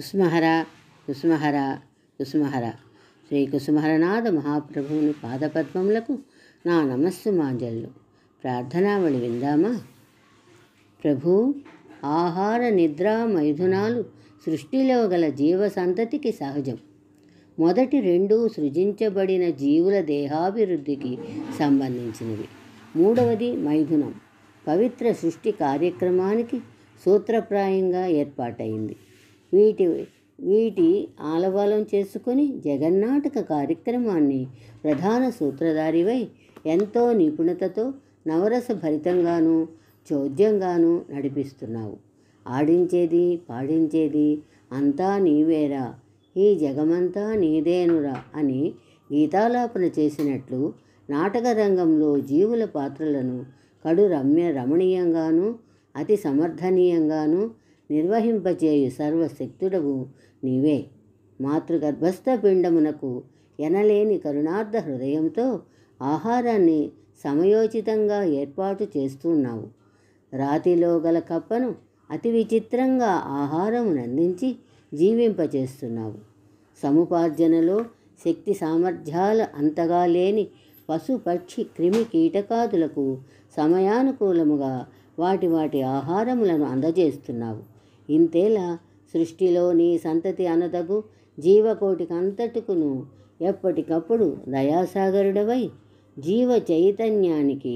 కుసుమహర కుసుమహర కుసుమహర శ్రీ కుసుమహరనాథ మహాప్రభువుని పాదపద్మములకు నా నమస్సు మాంజల్లు ప్రార్థనావళి విందామా ప్రభు ఆహార నిద్ర మైథునాలు సృష్టిలో గల జీవ సంతతికి సహజం మొదటి రెండు సృజించబడిన జీవుల దేహాభివృద్ధికి సంబంధించినవి మూడవది మైథునం పవిత్ర సృష్టి కార్యక్రమానికి సూత్రప్రాయంగా ఏర్పాటైంది వీటి వీటి ఆలవాలం చేసుకొని జగన్నాటక కార్యక్రమాన్ని ప్రధాన సూత్రధారివై ఎంతో నిపుణతతో నవరస భరితంగాను చోద్యంగాను నడిపిస్తున్నావు ఆడించేది పాడించేది అంతా నీవేరా ఈ జగమంతా నీదేనురా అని గీతాలాపన చేసినట్లు నాటకరంగంలో జీవుల పాత్రలను కడు రమ్య రమణీయంగాను అతి సమర్థనీయంగాను నిర్వహింపజేయు సర్వశక్తుడవు నీవే మాతృగర్భస్థ పిండమునకు ఎనలేని కరుణార్థ హృదయంతో ఆహారాన్ని సమయోచితంగా ఏర్పాటు చేస్తున్నావు రాతిలో గల కప్పను అతి విచిత్రంగా ఆహారమునందించి జీవింపచేస్తున్నావు సముపార్జనలో శక్తి సామర్థ్యాలు అంతగా లేని పశు పక్షి క్రిమి కీటకాదులకు సమయానుకూలముగా వాటి వాటి ఆహారములను అందజేస్తున్నావు ఇంతేలా సృష్టిలో నీ సంతతి అనదగు జీవకోటికంతటుకును ఎప్పటికప్పుడు దయాసాగరుడవై జీవ చైతన్యానికి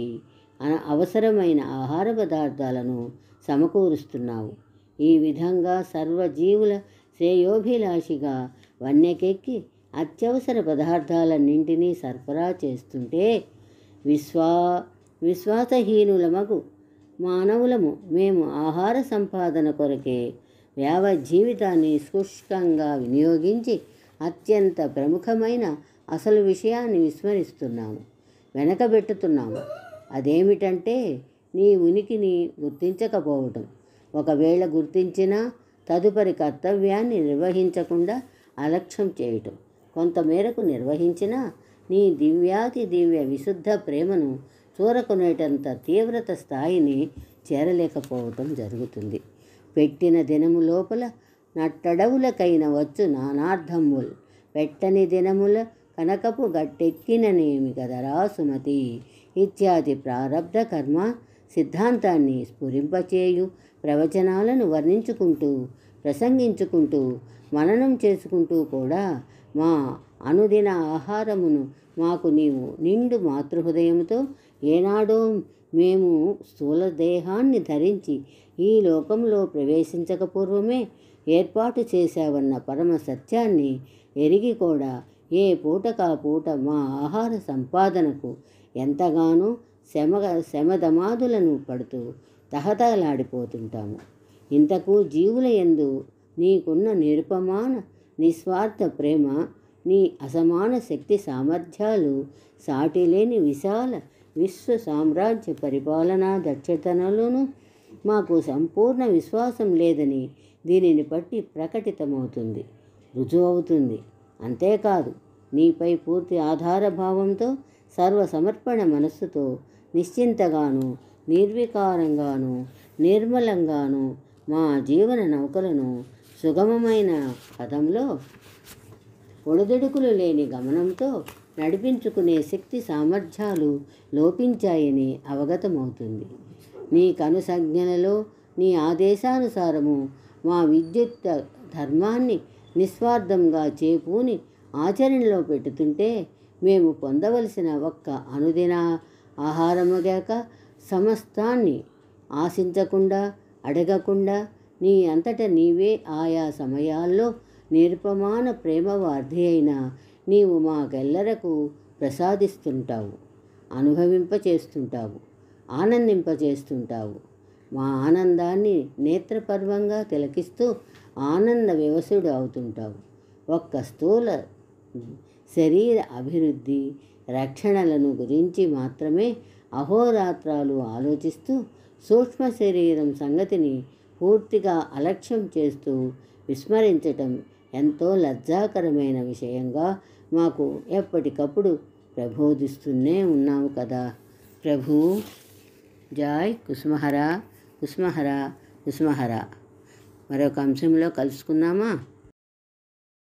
అవసరమైన ఆహార పదార్థాలను సమకూరుస్తున్నావు ఈ విధంగా సర్వజీవుల శ్రేయోభిలాషిగా వన్యకెక్కి అత్యవసర పదార్థాలన్నింటినీ సరఫరా చేస్తుంటే విశ్వా విశ్వాసహీనులమగు మానవులము మేము ఆహార సంపాదన కొరకే వ్యావ జీవితాన్ని సుష్కంగా వినియోగించి అత్యంత ప్రముఖమైన అసలు విషయాన్ని విస్మరిస్తున్నాము వెనకబెట్టుతున్నాము అదేమిటంటే నీ ఉనికిని గుర్తించకపోవటం ఒకవేళ గుర్తించినా తదుపరి కర్తవ్యాన్ని నిర్వహించకుండా అలక్ష్యం చేయటం కొంతమేరకు నిర్వహించినా నీ దివ్యాతి దివ్య విశుద్ధ ప్రేమను చూరకొనేటంత తీవ్రత స్థాయిని చేరలేకపోవటం జరుగుతుంది పెట్టిన దినము లోపల నట్టడవులకైన వచ్చు నానార్థముల్ పెట్టని దినముల కనకపు గట్టెక్కిననేమి కదరా సుమతి ఇత్యాది ప్రారంధ కర్మ సిద్ధాంతాన్ని స్ఫురింపచేయు ప్రవచనాలను వర్ణించుకుంటూ ప్రసంగించుకుంటూ మననం చేసుకుంటూ కూడా మా అనుదిన ఆహారమును మాకు నీవు నిండు మాతృహృదయంతో ఏనాడో మేము స్థూల దేహాన్ని ధరించి ఈ లోకంలో ప్రవేశించక పూర్వమే ఏర్పాటు చేశావన్న పరమ సత్యాన్ని ఎరిగి కూడా ఏ పూటకా పూట మా ఆహార సంపాదనకు ఎంతగానో శమ శమదమాదులను పడుతూ తహతలాడిపోతుంటాము ఇంతకు జీవుల ఎందు నీకున్న నిరుపమాన నిస్వార్థ ప్రేమ నీ అసమాన శక్తి సామర్థ్యాలు సాటిలేని విశాల విశ్వ సామ్రాజ్య పరిపాలనా దక్షతనలోనూ మాకు సంపూర్ణ విశ్వాసం లేదని దీనిని బట్టి ప్రకటితమవుతుంది రుజువవుతుంది అంతేకాదు నీపై పూర్తి ఆధారభావంతో సర్వసమర్పణ మనస్సుతో నిశ్చింతగాను నిర్వికారంగాను నిర్మలంగాను మా జీవన నౌకలను సుగమమైన పదంలో ఒడిదొడుకులు లేని గమనంతో నడిపించుకునే శక్తి సామర్థ్యాలు లోపించాయని అవగతమవుతుంది నీ కనుసంజ్ఞలలో నీ ఆదేశానుసారము మా విద్యుత్ ధర్మాన్ని నిస్వార్థంగా చేపూని ఆచరణలో పెట్టుతుంటే మేము పొందవలసిన ఒక్క అనుదిన గాక సమస్తాన్ని ఆశించకుండా అడగకుండా నీ అంతట నీవే ఆయా సమయాల్లో నిరుపమాన ప్రేమ వార్ధి అయిన నీవు మాకెల్లరకు ప్రసాదిస్తుంటావు అనుభవింపచేస్తుంటావు ఆనందింపచేస్తుంటావు మా ఆనందాన్ని నేత్రపర్వంగా తిలకిస్తూ ఆనంద వివసుడు అవుతుంటావు ఒక్క స్థూల శరీర అభివృద్ధి రక్షణలను గురించి మాత్రమే అహోరాత్రాలు ఆలోచిస్తూ సూక్ష్మ శరీరం సంగతిని పూర్తిగా అలక్ష్యం చేస్తూ విస్మరించటం ఎంతో లజ్జాకరమైన విషయంగా మాకు ఎప్పటికప్పుడు ప్రబోధిస్తూనే ఉన్నావు కదా ప్రభు జాయ్ కుసుమహర కుస్మహరా కుస్మహరా మరొక అంశంలో కలుసుకుందామా